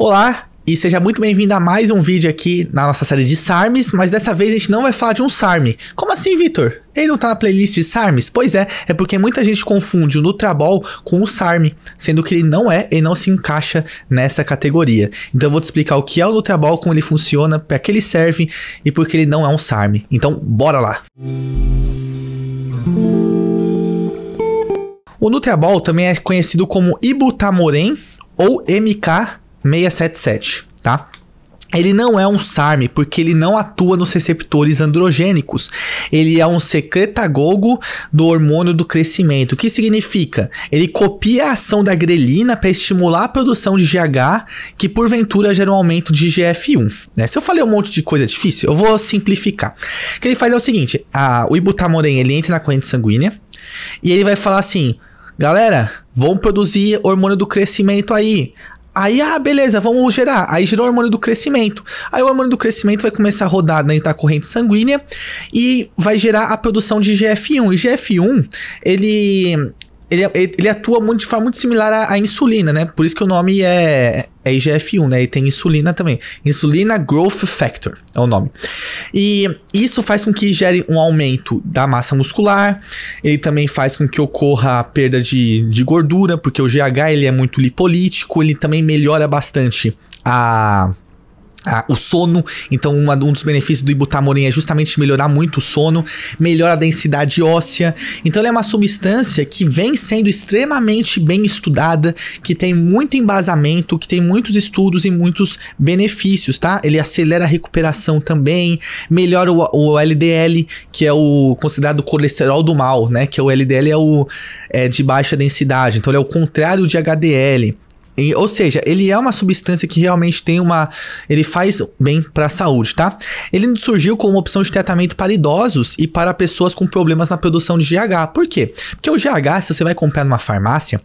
Olá e seja muito bem-vindo a mais um vídeo aqui na nossa série de SARMs, mas dessa vez a gente não vai falar de um SARM. Como assim, Vitor? Ele não tá na playlist de SARMs? Pois é, é porque muita gente confunde o Nutrabol com o SARM, sendo que ele não é e não se encaixa nessa categoria. Então eu vou te explicar o que é o Nutrabol, como ele funciona, para que ele serve e por que ele não é um SARM. Então, bora lá! O Nutrabol também é conhecido como Ibutamoren ou MK 677, tá? Ele não é um SARM porque ele não atua nos receptores androgênicos. Ele é um secretagogo do hormônio do crescimento. O que significa? Ele copia a ação da grelina para estimular a produção de GH, que porventura gera um aumento de GF1. Né? Se eu falei um monte de coisa difícil, eu vou simplificar. O que ele faz é o seguinte: a, o ibutamoren ele entra na corrente sanguínea e ele vai falar assim: galera, vão produzir hormônio do crescimento aí. Aí, ah, beleza, vamos gerar. Aí gerou o hormônio do crescimento. Aí o hormônio do crescimento vai começar a rodar dentro né, tá da corrente sanguínea e vai gerar a produção de GF1. E GF1, ele ele, ele atua muito, de forma muito similar à, à, insulina, né? Por isso que o nome é, é IGF-1, né? E tem insulina também. Insulina Growth Factor é o nome. E isso faz com que gere um aumento da massa muscular, ele também faz com que ocorra perda de, de gordura, porque o GH ele é muito lipolítico, ele também melhora bastante a ah, o sono, então uma, um dos benefícios do ibutamorim é justamente melhorar muito o sono, melhora a densidade óssea. Então ele é uma substância que vem sendo extremamente bem estudada, que tem muito embasamento, que tem muitos estudos e muitos benefícios, tá? Ele acelera a recuperação também, melhora o, o LDL, que é o considerado colesterol do mal, né? Que é o LDL é o é, de baixa densidade, então ele é o contrário de HDL. E, ou seja, ele é uma substância que realmente tem uma. Ele faz bem para a saúde, tá? Ele surgiu como opção de tratamento para idosos e para pessoas com problemas na produção de GH. Por quê? Porque o GH, se você vai comprar numa farmácia,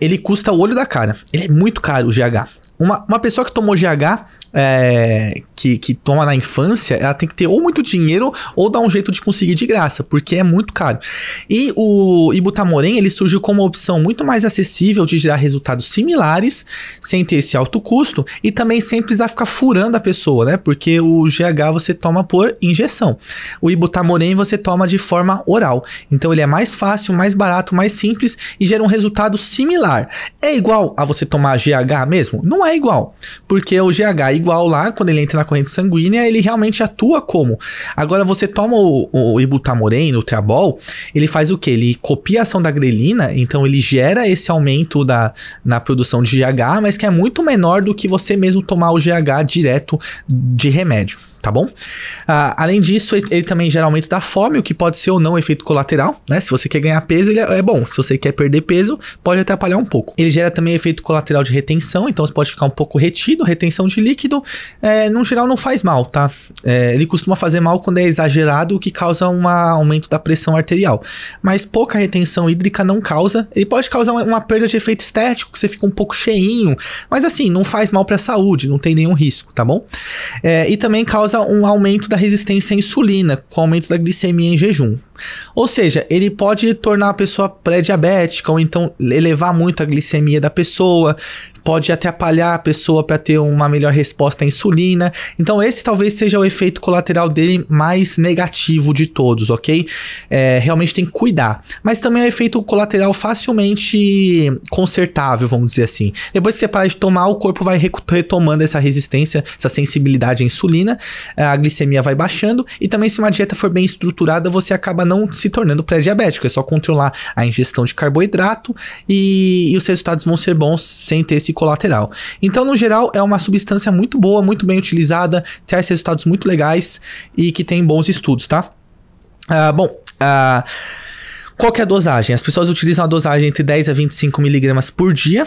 ele custa o olho da cara. Ele é muito caro, o GH. Uma, uma pessoa que tomou GH, é, que, que toma na infância, ela tem que ter ou muito dinheiro ou dar um jeito de conseguir de graça, porque é muito caro. E o Ibutamoren, ele surgiu como uma opção muito mais acessível de gerar resultados similares, sem ter esse alto custo e também sem precisar ficar furando a pessoa, né? Porque o GH você toma por injeção. O Ibutamoren você toma de forma oral. Então ele é mais fácil, mais barato, mais simples e gera um resultado similar. É igual a você tomar GH mesmo? Não é igual, porque o GH é igual lá quando ele entra na corrente sanguínea, ele realmente atua como. Agora, você toma o, o ibutamoreno, o triabol, ele faz o que? Ele copia a ação da grelina, então ele gera esse aumento da, na produção de GH, mas que é muito menor do que você mesmo tomar o GH direto de remédio tá bom? Ah, além disso, ele também gera aumento da fome, o que pode ser ou não efeito colateral, né? Se você quer ganhar peso, ele é, é bom. Se você quer perder peso, pode atrapalhar um pouco. Ele gera também efeito colateral de retenção, então você pode ficar um pouco retido, retenção de líquido. É, no geral, não faz mal, tá? É, ele costuma fazer mal quando é exagerado, o que causa um aumento da pressão arterial. Mas pouca retenção hídrica não causa. Ele pode causar uma, perda de efeito estético, que você fica um pouco cheinho. Mas assim, não faz mal para a saúde, não tem nenhum risco, tá bom? É, e também causa causa um aumento da resistência à insulina, com aumento da glicemia em jejum. Ou seja, ele pode tornar a pessoa pré-diabética ou então elevar muito a glicemia da pessoa, pode até apalhar a pessoa para ter uma melhor resposta à insulina. Então, esse talvez seja o efeito colateral dele mais negativo de todos, ok? É, realmente tem que cuidar. Mas também é um efeito colateral facilmente consertável, vamos dizer assim. Depois que você parar de tomar, o corpo vai retomando essa resistência, essa sensibilidade à insulina, a glicemia vai baixando, e também se uma dieta for bem estruturada, você acaba não se tornando pré-diabético. É só controlar a ingestão de carboidrato e, e, os resultados vão ser bons sem ter esse colateral. Então, no geral, é uma substância muito boa, muito bem utilizada, traz resultados muito legais e que tem bons estudos, tá? Ah, bom. Ah, qual que é a dosagem? As pessoas utilizam a dosagem entre 10 a 25 miligramas por dia,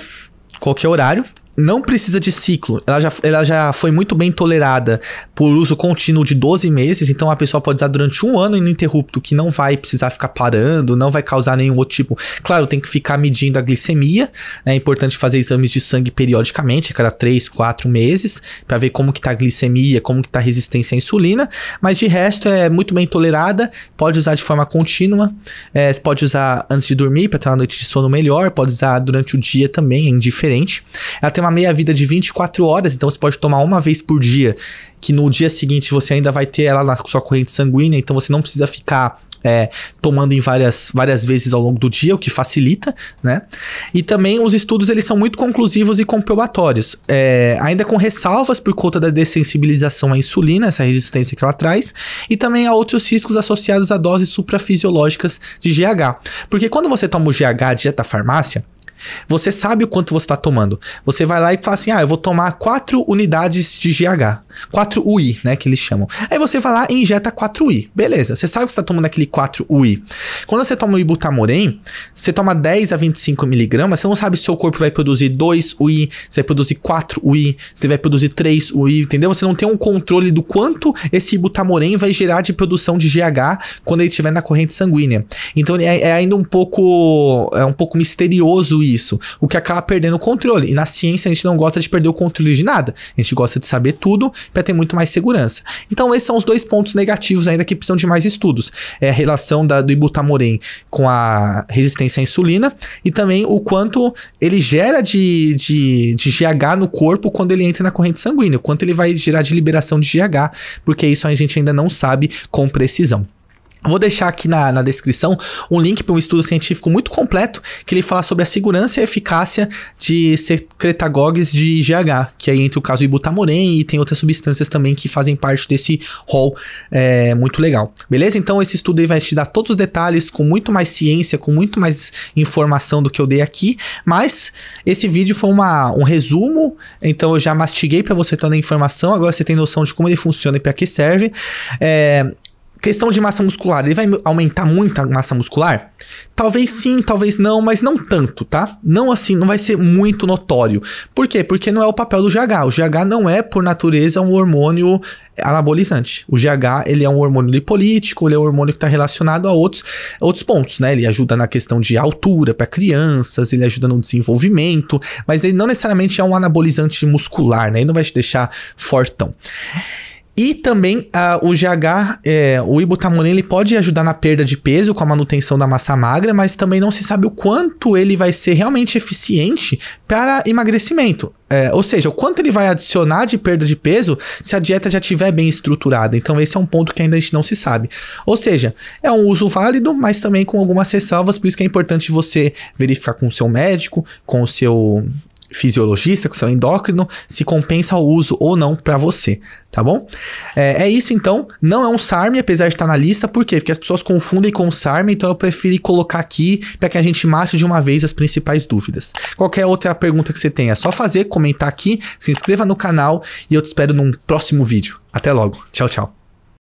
qualquer é horário não precisa de ciclo. Ela já, ela já foi muito bem tolerada por uso contínuo de 12 meses, então a pessoa pode usar durante um ano ininterrupto, que não vai precisar ficar parando, não vai causar nenhum outro tipo. Claro, tem que ficar medindo a glicemia, né? é importante fazer exames de sangue periodicamente, a cada 3, 4 meses, para ver como que tá a glicemia, como que tá a resistência à insulina, mas de resto é muito bem tolerada, pode usar de forma contínua, é, pode usar antes de dormir para ter uma noite de sono melhor, pode usar durante o dia também, é indiferente. Ela tem uma uma meia-vida de 24 horas, então você pode tomar uma vez por dia, que no dia seguinte você ainda vai ter ela na sua corrente sanguínea, então você não precisa ficar é, tomando em várias, várias vezes ao longo do dia, o que facilita, né? E também os estudos eles são muito conclusivos e comprobatórios, é, ainda com ressalvas por conta da dessensibilização à insulina, essa resistência que ela traz, e também a outros riscos associados a doses suprafisiológicas de GH. Porque quando você toma o GH dieta farmácia, você sabe o quanto você está tomando. Você vai lá e fala assim: ah, eu vou tomar 4 unidades de GH. 4 UI, né? Que eles chamam. Aí você vai lá e injeta 4 UI. Beleza, você sabe que você está tomando aquele 4 UI. Quando você toma o ibutamorém, você toma 10 a 25 miligramas, você não sabe se seu corpo vai produzir 2 UI, se vai produzir 4 UI, se vai produzir 3 UI, entendeu? Você não tem um controle do quanto esse ibutamorém vai gerar de produção de GH quando ele estiver na corrente sanguínea. Então é, é ainda um pouco. É um pouco misterioso isso isso, o que acaba perdendo o controle. E na ciência a gente não gosta de perder o controle de nada. A gente gosta de saber tudo para ter muito mais segurança. Então esses são os dois pontos negativos ainda que precisam de mais estudos. É a relação da, do ibutamoren com a resistência à insulina e também o quanto ele gera de, de, de GH no corpo quando ele entra na corrente sanguínea, o quanto ele vai gerar de liberação de GH, porque isso a gente ainda não sabe com precisão. Vou deixar aqui na, na descrição um link para um estudo científico muito completo que ele fala sobre a segurança e eficácia de secretagogues de GH, que aí é entre o caso ibutamoren e tem outras substâncias também que fazem parte desse rol é, muito legal. Beleza? Então esse estudo aí vai te dar todos os detalhes com muito mais ciência, com muito mais informação do que eu dei aqui, mas esse vídeo foi uma, um resumo, então eu já mastiguei para você toda a informação, agora você tem noção de como ele funciona e para que serve. É, Questão de massa muscular, ele vai aumentar muito a massa muscular? Talvez sim, talvez não, mas não tanto, tá? Não assim, não vai ser muito notório. Por quê? Porque não é o papel do GH. O GH não é, por natureza, um hormônio anabolizante. O GH, ele é um hormônio lipolítico, ele é um hormônio que está relacionado a outros, outros pontos, né? Ele ajuda na questão de altura para crianças, ele ajuda no desenvolvimento, mas ele não necessariamente é um anabolizante muscular, né? Ele não vai te deixar fortão. E também uh, o GH, é, o ibutamoren, ele pode ajudar na perda de peso com a manutenção da massa magra, mas também não se sabe o quanto ele vai ser realmente eficiente para emagrecimento. É, ou seja, o quanto ele vai adicionar de perda de peso se a dieta já estiver bem estruturada. Então, esse é um ponto que ainda a gente não se sabe. Ou seja, é um uso válido, mas também com algumas ressalvas, por isso que é importante você verificar com o seu médico, com o seu fisiologista, com seu endócrino, se compensa o uso ou não para você, tá bom? É, é, isso então, não é um SARM, apesar de estar na lista, por quê? Porque as pessoas confundem com SARM, então eu preferi colocar aqui para que a gente mate de uma vez as principais dúvidas. Qualquer é outra pergunta que você tenha, é só fazer, comentar aqui, se inscreva no canal e eu te espero num próximo vídeo. Até logo, tchau, tchau.